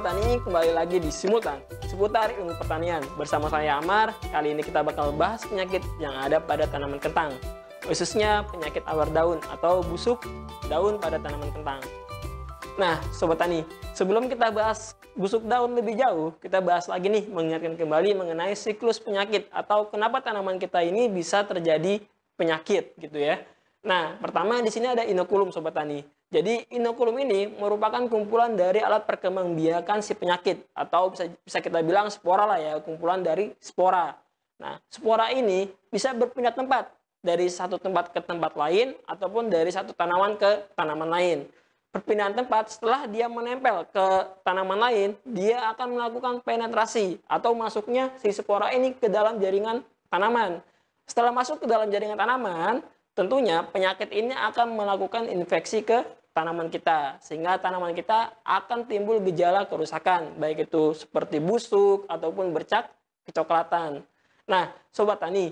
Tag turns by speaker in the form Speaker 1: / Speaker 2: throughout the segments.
Speaker 1: Petani kembali lagi di Simultan seputar ilmu pertanian. Bersama saya Amar, kali ini kita bakal bahas penyakit yang ada pada tanaman kentang. Khususnya penyakit awar daun atau busuk daun pada tanaman kentang. Nah, Sobat Tani, sebelum kita bahas busuk daun lebih jauh, kita bahas lagi nih mengingatkan kembali mengenai siklus penyakit atau kenapa tanaman kita ini bisa terjadi penyakit gitu ya. Nah, pertama di sini ada inokulum Sobat Tani. Jadi inokulum ini merupakan kumpulan dari alat perkembangbiakan si penyakit atau bisa, bisa kita bilang spora lah ya, kumpulan dari spora. Nah, spora ini bisa berpindah tempat dari satu tempat ke tempat lain ataupun dari satu tanaman ke tanaman lain. Perpindahan tempat setelah dia menempel ke tanaman lain, dia akan melakukan penetrasi atau masuknya si spora ini ke dalam jaringan tanaman. Setelah masuk ke dalam jaringan tanaman, tentunya penyakit ini akan melakukan infeksi ke tanaman kita sehingga tanaman kita akan timbul gejala kerusakan baik itu seperti busuk ataupun bercak kecoklatan. Nah, sobat tani,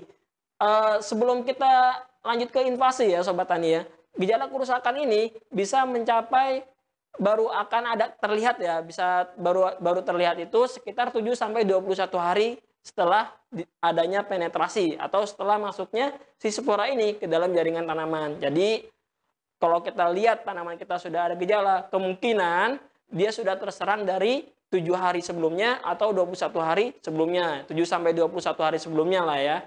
Speaker 1: eh, sebelum kita lanjut ke invasi ya sobat tani ya, gejala kerusakan ini bisa mencapai baru akan ada terlihat ya, bisa baru baru terlihat itu sekitar 7 sampai 21 hari setelah adanya penetrasi atau setelah masuknya si spora ini ke dalam jaringan tanaman. Jadi kalau kita lihat tanaman kita sudah ada gejala, kemungkinan dia sudah terserang dari 7 hari sebelumnya atau 21 hari sebelumnya. 7 sampai 21 hari sebelumnya lah ya.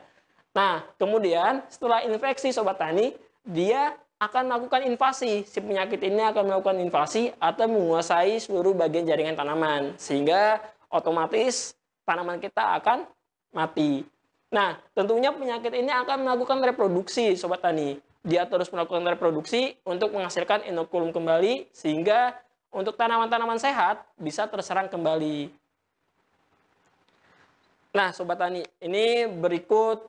Speaker 1: Nah, kemudian setelah infeksi sobat tani, dia akan melakukan invasi. Si penyakit ini akan melakukan invasi atau menguasai seluruh bagian jaringan tanaman. Sehingga otomatis tanaman kita akan mati. Nah, tentunya penyakit ini akan melakukan reproduksi, Sobat Tani dia terus melakukan reproduksi untuk menghasilkan inokulum kembali sehingga untuk tanaman-tanaman sehat bisa terserang kembali. Nah, sobat tani, ini berikut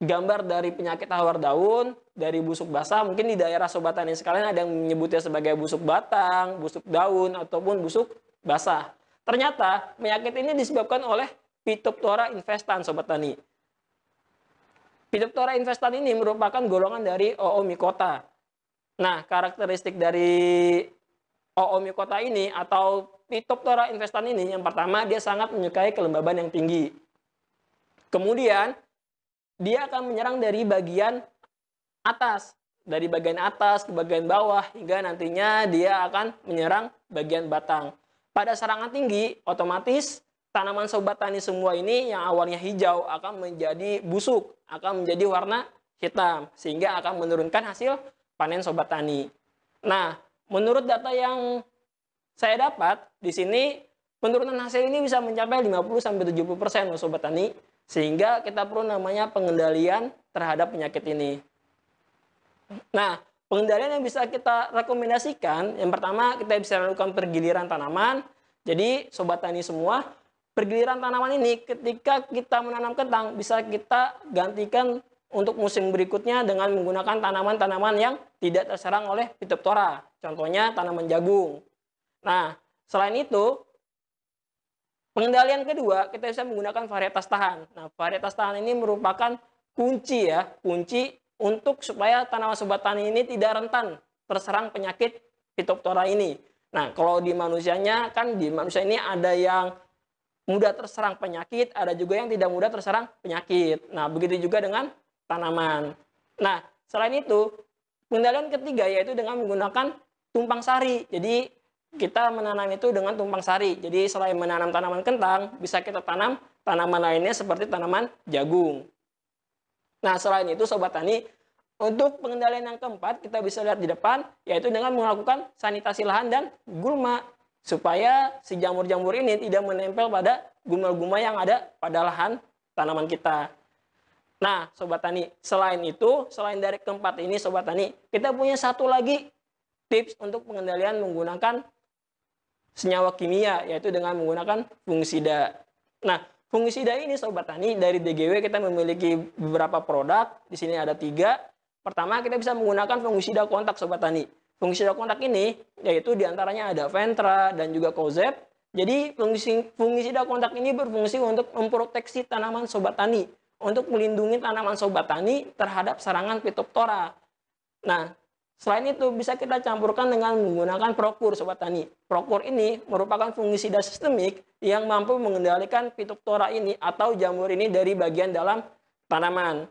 Speaker 1: gambar dari penyakit tawar daun dari busuk basah. Mungkin di daerah sobat tani sekalian ada yang menyebutnya sebagai busuk batang, busuk daun ataupun busuk basah. Ternyata penyakit ini disebabkan oleh Phytophthora infestan sobat tani. Phytophthora infestan ini merupakan golongan dari Oomycota. Nah, karakteristik dari Oomycota ini atau Phytophthora infestan ini yang pertama dia sangat menyukai kelembaban yang tinggi. Kemudian dia akan menyerang dari bagian atas, dari bagian atas ke bagian bawah hingga nantinya dia akan menyerang bagian batang. Pada serangan tinggi, otomatis tanaman sobat tani semua ini yang awalnya hijau akan menjadi busuk, akan menjadi warna hitam, sehingga akan menurunkan hasil panen sobat tani. Nah, menurut data yang saya dapat di sini penurunan hasil ini bisa mencapai 50 70 sobat tani, sehingga kita perlu namanya pengendalian terhadap penyakit ini. Nah, pengendalian yang bisa kita rekomendasikan, yang pertama kita bisa lakukan pergiliran tanaman. Jadi sobat tani semua pergiliran tanaman ini ketika kita menanam kentang bisa kita gantikan untuk musim berikutnya dengan menggunakan tanaman-tanaman yang tidak terserang oleh Phytophthora. Contohnya tanaman jagung. Nah, selain itu pengendalian kedua kita bisa menggunakan varietas tahan. Nah, varietas tahan ini merupakan kunci ya, kunci untuk supaya tanaman sobat tani ini tidak rentan terserang penyakit Phytophthora ini. Nah, kalau di manusianya kan di manusia ini ada yang mudah terserang penyakit, ada juga yang tidak mudah terserang penyakit. Nah, begitu juga dengan tanaman. Nah, selain itu, pengendalian ketiga yaitu dengan menggunakan tumpang sari. Jadi, kita menanam itu dengan tumpang sari. Jadi, selain menanam tanaman kentang, bisa kita tanam tanaman lainnya seperti tanaman jagung. Nah, selain itu sobat tani, untuk pengendalian yang keempat kita bisa lihat di depan yaitu dengan melakukan sanitasi lahan dan gulma supaya si jamur-jamur ini tidak menempel pada gumel-gumel yang ada pada lahan tanaman kita. Nah, Sobat Tani, selain itu, selain dari keempat ini, Sobat Tani, kita punya satu lagi tips untuk pengendalian menggunakan senyawa kimia, yaitu dengan menggunakan fungisida. Nah, fungisida ini, Sobat Tani, dari DGW kita memiliki beberapa produk. Di sini ada tiga. Pertama, kita bisa menggunakan fungisida kontak, Sobat Tani. Fungsi sel kontak ini yaitu diantaranya ada ventra dan juga kozep. Jadi fungsi fungisida kontak ini berfungsi untuk memproteksi tanaman sobat tani, untuk melindungi tanaman sobat tani terhadap serangan pitoptora. Nah, Selain itu, bisa kita campurkan dengan menggunakan prokur, Sobat Tani. Prokur ini merupakan fungisida sistemik yang mampu mengendalikan pitoptora ini atau jamur ini dari bagian dalam tanaman.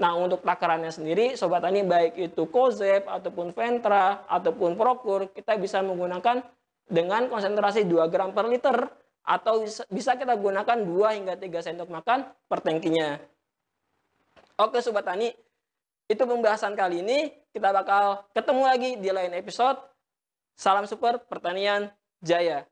Speaker 1: Nah, untuk takarannya sendiri, Sobat Tani, baik itu Kozep, ataupun Ventra, ataupun Prokur, kita bisa menggunakan dengan konsentrasi 2 gram per liter, atau bisa kita gunakan 2 hingga 3 sendok makan per tankinya. Oke, Sobat Tani, itu pembahasan kali ini. Kita bakal ketemu lagi di lain episode. Salam super, pertanian jaya!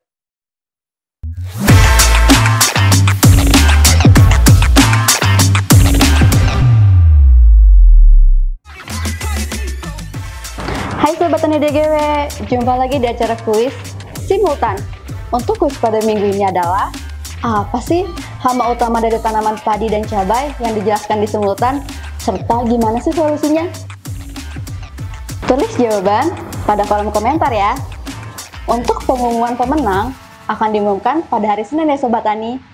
Speaker 1: Hai Sobat Tani DGW, jumpa lagi di acara kuis simultan. Untuk kuis pada minggu ini adalah apa sih hama utama dari tanaman padi dan cabai yang dijelaskan di simultan serta gimana sih solusinya? Tulis jawaban pada kolom komentar ya. Untuk pengumuman pemenang akan diumumkan pada hari Senin ya Sobat Tani.